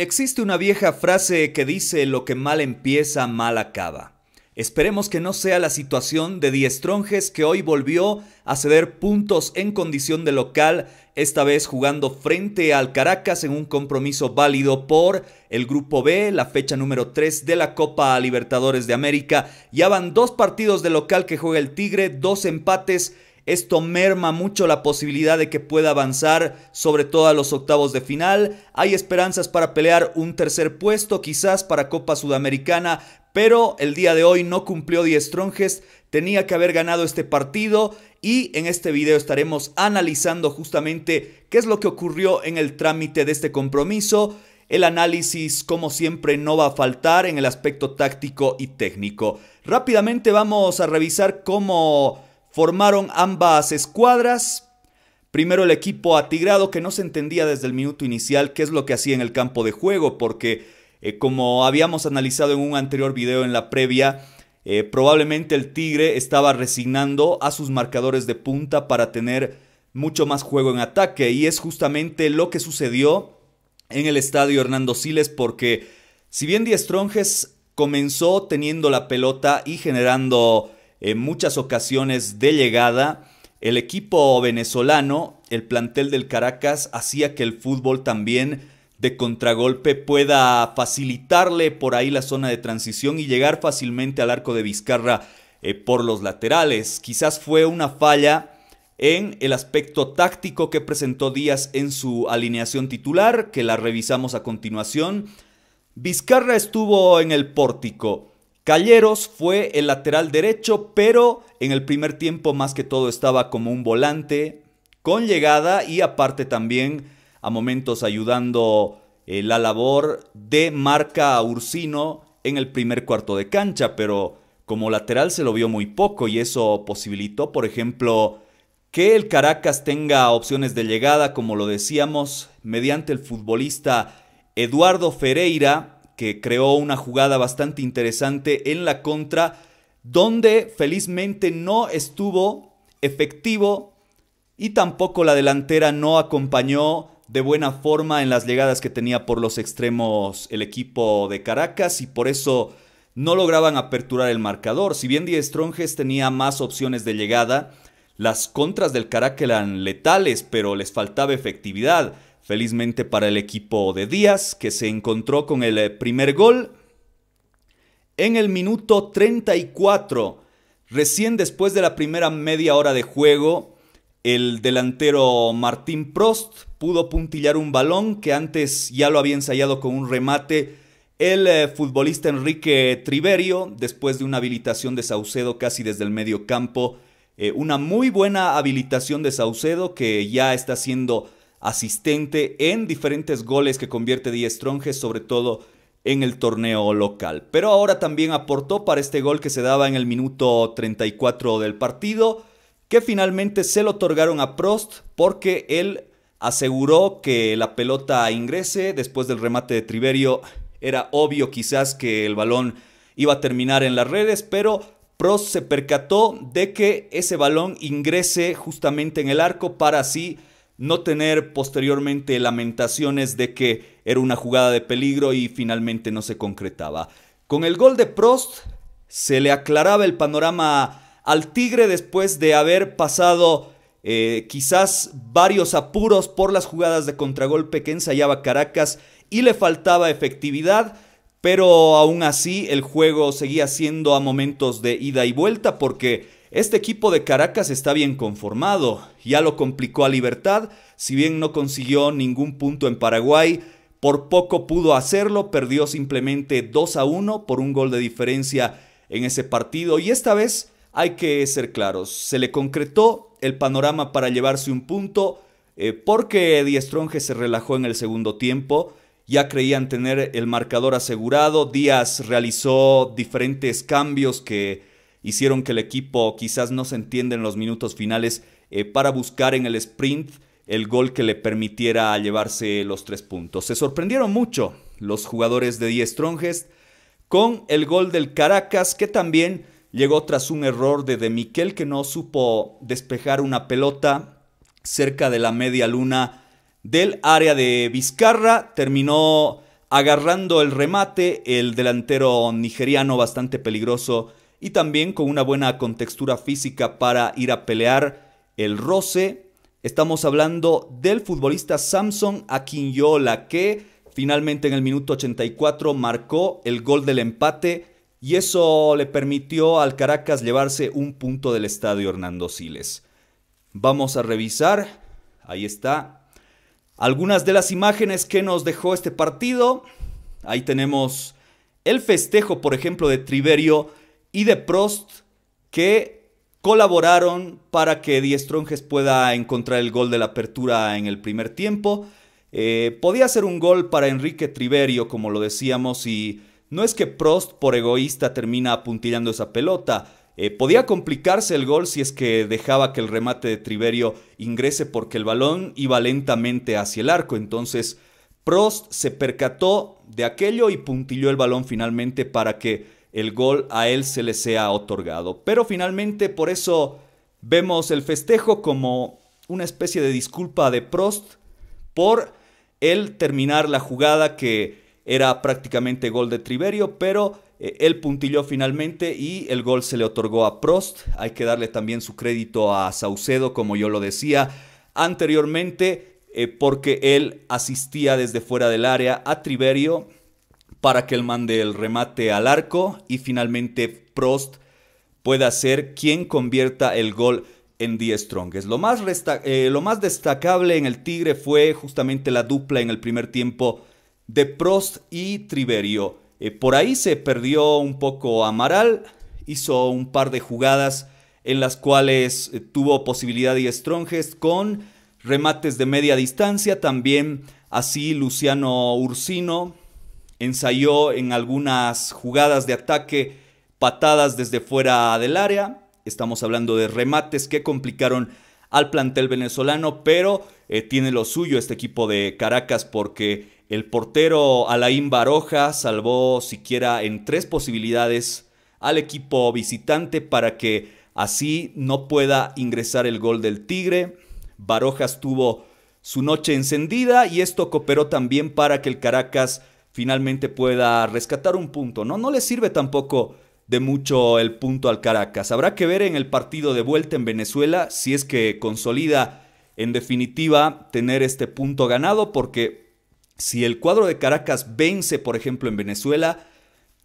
Existe una vieja frase que dice lo que mal empieza, mal acaba. Esperemos que no sea la situación de Diestronges que hoy volvió a ceder puntos en condición de local, esta vez jugando frente al Caracas en un compromiso válido por el Grupo B, la fecha número 3 de la Copa Libertadores de América. Ya van dos partidos de local que juega el Tigre, dos empates esto merma mucho la posibilidad de que pueda avanzar, sobre todo a los octavos de final. Hay esperanzas para pelear un tercer puesto, quizás para Copa Sudamericana, pero el día de hoy no cumplió 10 Tronjes tenía que haber ganado este partido y en este video estaremos analizando justamente qué es lo que ocurrió en el trámite de este compromiso. El análisis, como siempre, no va a faltar en el aspecto táctico y técnico. Rápidamente vamos a revisar cómo formaron ambas escuadras. Primero el equipo atigrado que no se entendía desde el minuto inicial qué es lo que hacía en el campo de juego, porque eh, como habíamos analizado en un anterior video en la previa, eh, probablemente el Tigre estaba resignando a sus marcadores de punta para tener mucho más juego en ataque y es justamente lo que sucedió en el estadio Hernando Siles porque si bien Diestronges comenzó teniendo la pelota y generando en muchas ocasiones de llegada, el equipo venezolano, el plantel del Caracas, hacía que el fútbol también de contragolpe pueda facilitarle por ahí la zona de transición y llegar fácilmente al arco de Vizcarra eh, por los laterales. Quizás fue una falla en el aspecto táctico que presentó Díaz en su alineación titular, que la revisamos a continuación. Vizcarra estuvo en el pórtico. Calleros fue el lateral derecho, pero en el primer tiempo más que todo estaba como un volante con llegada y aparte también a momentos ayudando eh, la labor de marca a Ursino en el primer cuarto de cancha, pero como lateral se lo vio muy poco y eso posibilitó, por ejemplo, que el Caracas tenga opciones de llegada, como lo decíamos, mediante el futbolista Eduardo Ferreira, que creó una jugada bastante interesante en la contra, donde felizmente no estuvo efectivo y tampoco la delantera no acompañó de buena forma en las llegadas que tenía por los extremos el equipo de Caracas y por eso no lograban aperturar el marcador. Si bien Diez Tronjes tenía más opciones de llegada, las contras del Caracas eran letales, pero les faltaba efectividad. Felizmente para el equipo de Díaz, que se encontró con el eh, primer gol en el minuto 34, recién después de la primera media hora de juego. El delantero Martín Prost pudo puntillar un balón que antes ya lo había ensayado con un remate el eh, futbolista Enrique Triverio, después de una habilitación de Saucedo casi desde el medio campo. Eh, una muy buena habilitación de Saucedo que ya está siendo asistente en diferentes goles que convierte Díaz Tronjes, sobre todo en el torneo local. Pero ahora también aportó para este gol que se daba en el minuto 34 del partido, que finalmente se lo otorgaron a Prost porque él aseguró que la pelota ingrese después del remate de Triverio. Era obvio quizás que el balón iba a terminar en las redes, pero Prost se percató de que ese balón ingrese justamente en el arco para así no tener posteriormente lamentaciones de que era una jugada de peligro y finalmente no se concretaba. Con el gol de Prost se le aclaraba el panorama al Tigre después de haber pasado eh, quizás varios apuros por las jugadas de contragolpe que ensayaba Caracas y le faltaba efectividad, pero aún así el juego seguía siendo a momentos de ida y vuelta porque este equipo de Caracas está bien conformado, ya lo complicó a Libertad, si bien no consiguió ningún punto en Paraguay, por poco pudo hacerlo, perdió simplemente 2 a 1 por un gol de diferencia en ese partido y esta vez hay que ser claros, se le concretó el panorama para llevarse un punto eh, porque porque Diestronge se relajó en el segundo tiempo, ya creían tener el marcador asegurado, Díaz realizó diferentes cambios que hicieron que el equipo quizás no se entienda en los minutos finales eh, para buscar en el sprint el gol que le permitiera llevarse los tres puntos. Se sorprendieron mucho los jugadores de Die Strongest con el gol del Caracas que también llegó tras un error de De Miquel que no supo despejar una pelota cerca de la media luna del área de Vizcarra. Terminó agarrando el remate el delantero nigeriano bastante peligroso y también con una buena contextura física para ir a pelear el roce. Estamos hablando del futbolista Samson Akinyola, que finalmente en el minuto 84 marcó el gol del empate y eso le permitió al Caracas llevarse un punto del estadio Hernando Siles. Vamos a revisar, ahí está, algunas de las imágenes que nos dejó este partido. Ahí tenemos el festejo, por ejemplo, de Triverio y de Prost que colaboraron para que Diez Tronjes pueda encontrar el gol de la apertura en el primer tiempo. Eh, podía ser un gol para Enrique Triverio, como lo decíamos, y no es que Prost por egoísta termina apuntillando esa pelota. Eh, podía complicarse el gol si es que dejaba que el remate de Triverio ingrese porque el balón iba lentamente hacia el arco. Entonces Prost se percató de aquello y puntilló el balón finalmente para que el gol a él se le sea otorgado. Pero finalmente por eso vemos el festejo como una especie de disculpa de Prost por él terminar la jugada que era prácticamente gol de Triverio, pero eh, él puntilló finalmente y el gol se le otorgó a Prost. Hay que darle también su crédito a Saucedo, como yo lo decía anteriormente, eh, porque él asistía desde fuera del área a Triverio para que él mande el remate al arco y finalmente Prost pueda ser quien convierta el gol en 10 Strongest. Eh, lo más, destacable en el Tigre fue justamente la dupla en el primer tiempo de Prost y Triverio. Eh, por ahí se perdió un poco Amaral, hizo un par de jugadas en las cuales eh, tuvo posibilidad de Strongest con remates de media distancia. También así Luciano Ursino ensayó en algunas jugadas de ataque patadas desde fuera del área. Estamos hablando de remates que complicaron al plantel venezolano, pero eh, tiene lo suyo este equipo de Caracas porque el portero Alain Baroja salvó siquiera en tres posibilidades al equipo visitante para que así no pueda ingresar el gol del Tigre. Barojas tuvo su noche encendida y esto cooperó también para que el Caracas finalmente pueda rescatar un punto, ¿no? No le sirve tampoco de mucho el punto al Caracas. Habrá que ver en el partido de vuelta en Venezuela si es que consolida en definitiva tener este punto ganado porque si el cuadro de Caracas vence, por ejemplo, en Venezuela,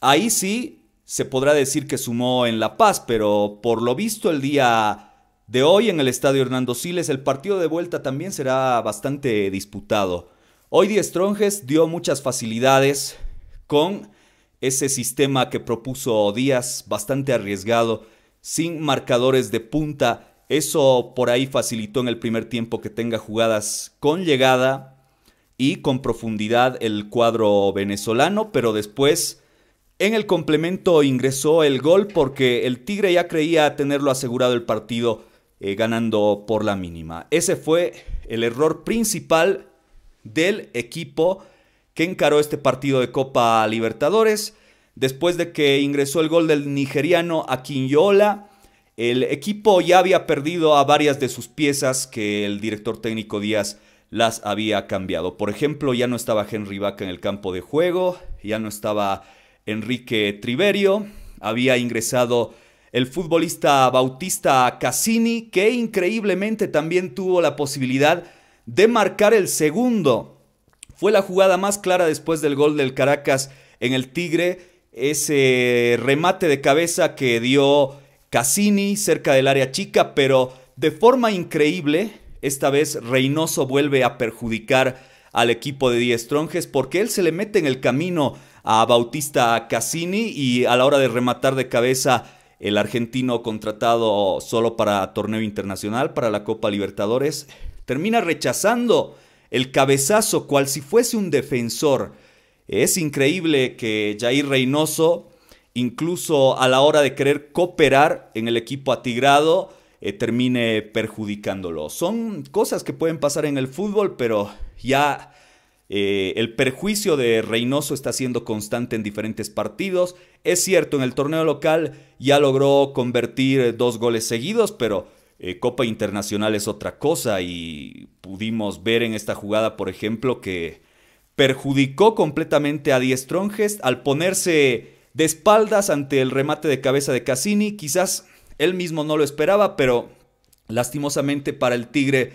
ahí sí se podrá decir que sumó en La Paz, pero por lo visto el día de hoy en el Estadio Hernando Siles el partido de vuelta también será bastante disputado. Hoy Die Stronges dio muchas facilidades con ese sistema que propuso Díaz, bastante arriesgado, sin marcadores de punta. Eso por ahí facilitó en el primer tiempo que tenga jugadas con llegada y con profundidad el cuadro venezolano, pero después en el complemento ingresó el gol porque el Tigre ya creía tenerlo asegurado el partido eh, ganando por la mínima. Ese fue el error principal del equipo que encaró este partido de Copa Libertadores. Después de que ingresó el gol del nigeriano Akinyola, el equipo ya había perdido a varias de sus piezas que el director técnico Díaz las había cambiado. Por ejemplo, ya no estaba Henry Vaca en el campo de juego, ya no estaba Enrique Triverio, había ingresado el futbolista Bautista Cassini, que increíblemente también tuvo la posibilidad de marcar el segundo. Fue la jugada más clara después del gol del Caracas en el Tigre. Ese remate de cabeza que dio Cassini cerca del área chica, pero de forma increíble, esta vez Reynoso vuelve a perjudicar al equipo de Diez Tronjes porque él se le mete en el camino a Bautista Cassini y a la hora de rematar de cabeza el argentino contratado solo para torneo internacional, para la Copa Libertadores, Termina rechazando el cabezazo cual si fuese un defensor. Es increíble que Jair Reynoso, incluso a la hora de querer cooperar en el equipo atigrado, eh, termine perjudicándolo. Son cosas que pueden pasar en el fútbol, pero ya eh, el perjuicio de Reynoso está siendo constante en diferentes partidos. Es cierto, en el torneo local ya logró convertir dos goles seguidos, pero eh, Copa Internacional es otra cosa y pudimos ver en esta jugada, por ejemplo, que perjudicó completamente a Die Strongest al ponerse de espaldas ante el remate de cabeza de Cassini. Quizás él mismo no lo esperaba, pero lastimosamente para el Tigre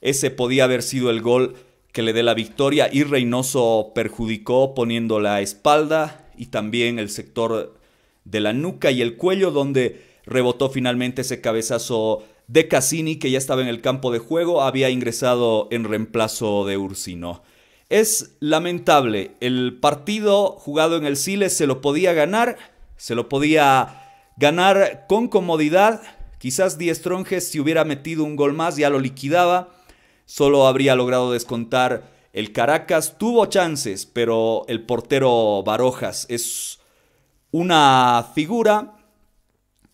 ese podía haber sido el gol que le dé la victoria y Reynoso perjudicó poniendo la espalda y también el sector de la nuca y el cuello donde rebotó finalmente ese cabezazo de Cassini, que ya estaba en el campo de juego, había ingresado en reemplazo de Ursino. Es lamentable, el partido jugado en el Siles se lo podía ganar, se lo podía ganar con comodidad, quizás Tronjes si hubiera metido un gol más ya lo liquidaba, solo habría logrado descontar el Caracas, tuvo chances, pero el portero Barojas es una figura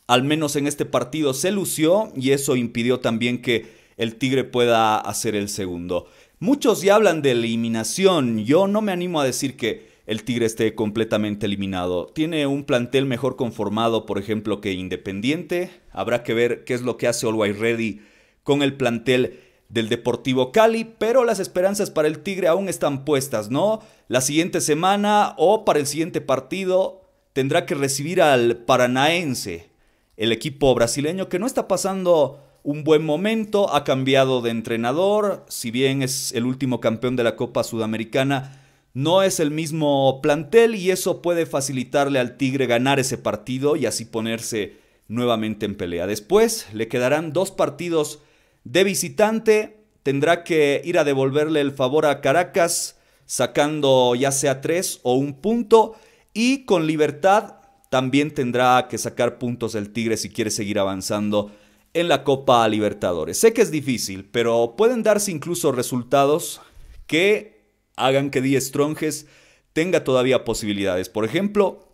al menos en este partido se lució y eso impidió también que el Tigre pueda hacer el segundo. Muchos ya hablan de eliminación, yo no me animo a decir que el Tigre esté completamente eliminado. Tiene un plantel mejor conformado, por ejemplo, que Independiente. Habrá que ver qué es lo que hace Always Ready con el plantel del Deportivo Cali, pero las esperanzas para el Tigre aún están puestas, ¿no? La siguiente semana o para el siguiente partido tendrá que recibir al Paranaense, el equipo brasileño que no está pasando un buen momento, ha cambiado de entrenador, si bien es el último campeón de la Copa Sudamericana, no es el mismo plantel y eso puede facilitarle al Tigre ganar ese partido y así ponerse nuevamente en pelea. Después le quedarán dos partidos de visitante, tendrá que ir a devolverle el favor a Caracas sacando ya sea tres o un punto y con libertad también tendrá que sacar puntos del Tigre si quiere seguir avanzando en la Copa Libertadores. Sé que es difícil, pero pueden darse incluso resultados que hagan que Díez Tronjes tenga todavía posibilidades. Por ejemplo,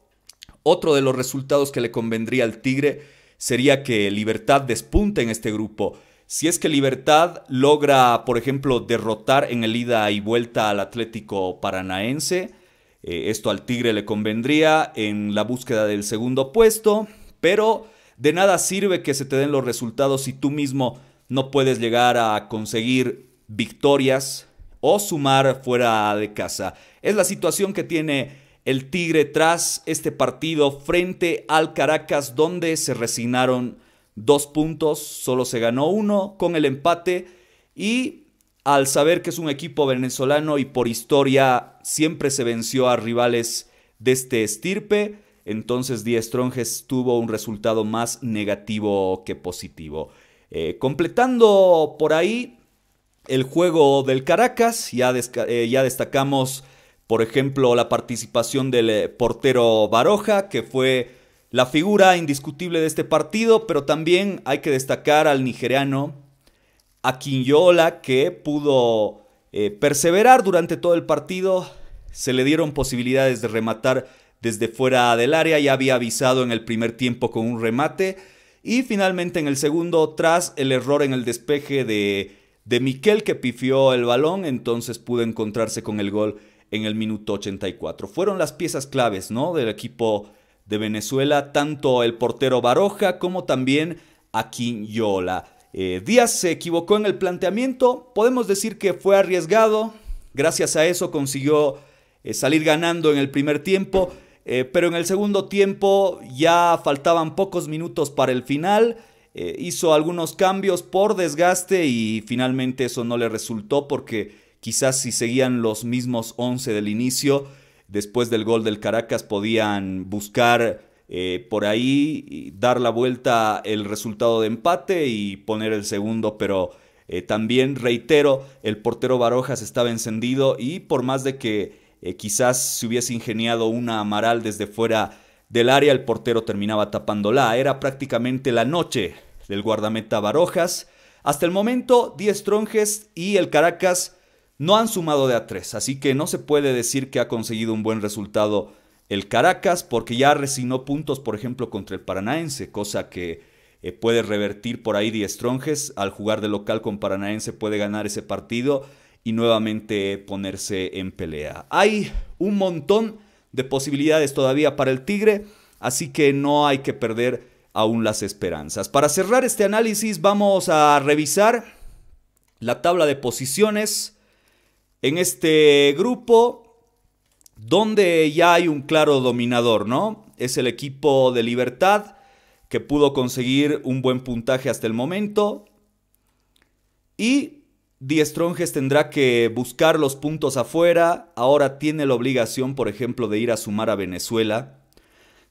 otro de los resultados que le convendría al Tigre sería que Libertad despunte en este grupo. Si es que Libertad logra, por ejemplo, derrotar en el ida y vuelta al Atlético Paranaense, eh, esto al Tigre le convendría en la búsqueda del segundo puesto, pero de nada sirve que se te den los resultados si tú mismo no puedes llegar a conseguir victorias o sumar fuera de casa. Es la situación que tiene el Tigre tras este partido frente al Caracas, donde se resignaron dos puntos, solo se ganó uno con el empate y al saber que es un equipo venezolano y por historia siempre se venció a rivales de este estirpe, entonces Díaz Tronjes tuvo un resultado más negativo que positivo. Eh, completando por ahí el juego del Caracas, ya, eh, ya destacamos, por ejemplo, la participación del eh, portero Baroja, que fue la figura indiscutible de este partido, pero también hay que destacar al nigeriano a que pudo eh, perseverar durante todo el partido. Se le dieron posibilidades de rematar desde fuera del área, ya había avisado en el primer tiempo con un remate. Y finalmente en el segundo, tras el error en el despeje de, Miquel que pifió el balón, entonces pudo encontrarse con el gol en el minuto 84. Fueron las piezas claves ¿no? del equipo de Venezuela, tanto el portero Baroja como también Yola. Eh, Díaz se equivocó en el planteamiento, podemos decir que fue arriesgado, gracias a eso consiguió eh, salir ganando en el primer tiempo, eh, pero en el segundo tiempo ya faltaban pocos minutos para el final, hizo algunos cambios por desgaste y finalmente eso no le resultó porque quizás si seguían los mismos 11 del inicio, después del gol del Caracas podían buscar eh, por ahí dar la vuelta el resultado de empate y poner el segundo, pero eh, también reitero, el portero Barojas estaba encendido y por más de que eh, quizás se hubiese ingeniado una Amaral desde fuera del área, el portero terminaba tapándola. Era prácticamente la noche del guardameta Barojas. Hasta el momento, 10 tronjes y el Caracas no han sumado de a tres, así que no se puede decir que ha conseguido un buen resultado el Caracas porque ya resignó puntos, por ejemplo, contra el Paranaense, cosa que eh, puede revertir por ahí diez Tronjes. Al jugar de local con Paranaense puede ganar ese partido y nuevamente ponerse en pelea. Hay un montón de posibilidades todavía para el Tigre, así que no hay que perder aún las esperanzas. Para cerrar este análisis vamos a revisar la tabla de posiciones en este grupo donde ya hay un claro dominador, ¿no? Es el equipo de Libertad que pudo conseguir un buen puntaje hasta el momento. Y Diestronges tendrá que buscar los puntos afuera. Ahora tiene la obligación, por ejemplo, de ir a sumar a Venezuela.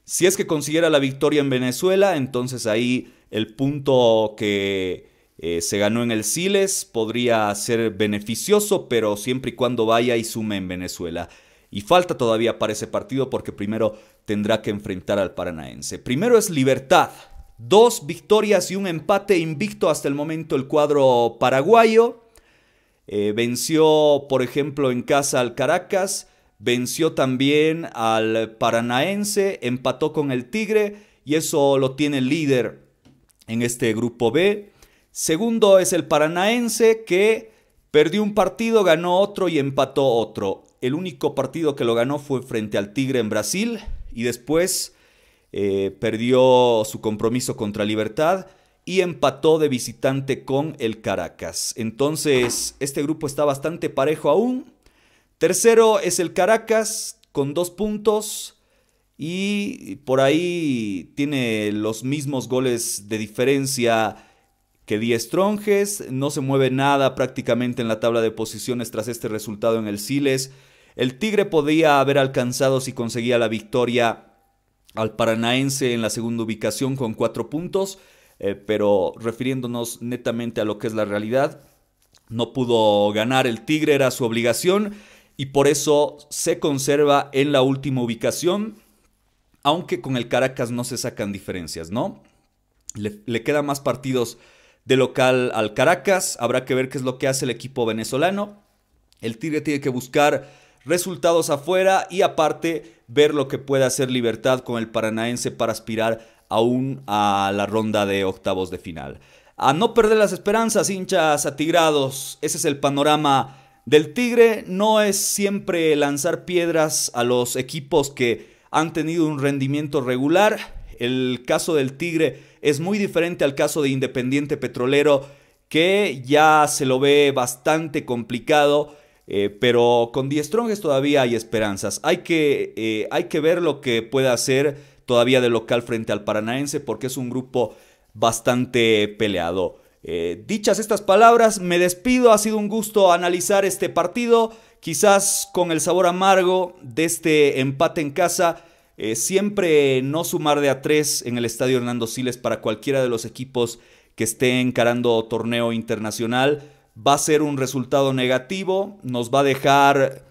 Si es que consiguiera la victoria en Venezuela, entonces ahí el punto que eh, se ganó en el Siles podría ser beneficioso, pero siempre y cuando vaya y sume en Venezuela. Y falta todavía para ese partido porque primero tendrá que enfrentar al Paranaense. Primero es Libertad. Dos victorias y un empate invicto hasta el momento el cuadro paraguayo. Eh, venció, por ejemplo, en casa al Caracas, venció también al Paranaense, empató con el Tigre y eso lo tiene el líder en este grupo B. Segundo es el Paranaense que perdió un partido, ganó otro y empató otro el único partido que lo ganó fue frente al Tigre en Brasil y después eh, perdió su compromiso contra Libertad y empató de visitante con el Caracas. Entonces, este grupo está bastante parejo aún. Tercero es el Caracas con dos puntos y por ahí tiene los mismos goles de diferencia que Díez Tronjes. No se mueve nada prácticamente en la tabla de posiciones tras este resultado en el Siles. El Tigre podía haber alcanzado si conseguía la victoria al Paranaense en la segunda ubicación con cuatro puntos, eh, pero refiriéndonos netamente a lo que es la realidad, no pudo ganar el Tigre, era su obligación y por eso se conserva en la última ubicación, aunque con el Caracas no se sacan diferencias, ¿no? Le, le quedan más partidos de local al Caracas, habrá que ver qué es lo que hace el equipo venezolano. El Tigre tiene que buscar resultados afuera y aparte ver lo que puede hacer Libertad con el Paranaense para aspirar aún a la ronda de octavos de final. A no perder las esperanzas, hinchas atigrados, ese es el panorama del Tigre. No es siempre lanzar piedras a los equipos que han tenido un rendimiento regular. El caso del Tigre es muy diferente al caso de Independiente Petrolero, que ya se lo ve bastante complicado eh, pero con Diestronges todavía hay esperanzas. Hay que, eh, hay que ver lo que pueda hacer todavía de local frente al Paranaense porque es un grupo bastante peleado. Eh, dichas estas palabras, me despido. Ha sido un gusto analizar este partido. Quizás con el sabor amargo de este empate en casa. siempre no sumar de a tres en el estadio Hernando Siles para cualquiera de los equipos que esté encarando torneo internacional va a ser un resultado negativo, nos va a dejar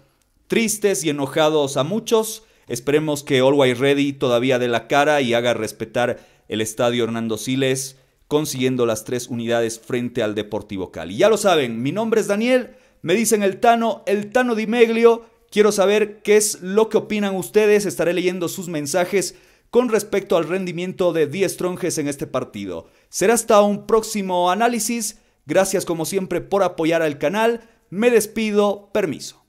tristes y enojados a muchos. Esperemos que Always Ready todavía dé la cara y haga respetar el estadio Hernando Siles, consiguiendo las tres unidades frente al Deportivo Cali. Ya lo saben, mi nombre es Daniel, me dicen el Tano, el Tano Di Meglio. Quiero saber qué es lo que opinan ustedes. Estaré leyendo sus mensajes con respecto al rendimiento de Diez tronjes en este partido. Será hasta un próximo análisis. Gracias como siempre por apoyar al canal. Me despido, permiso.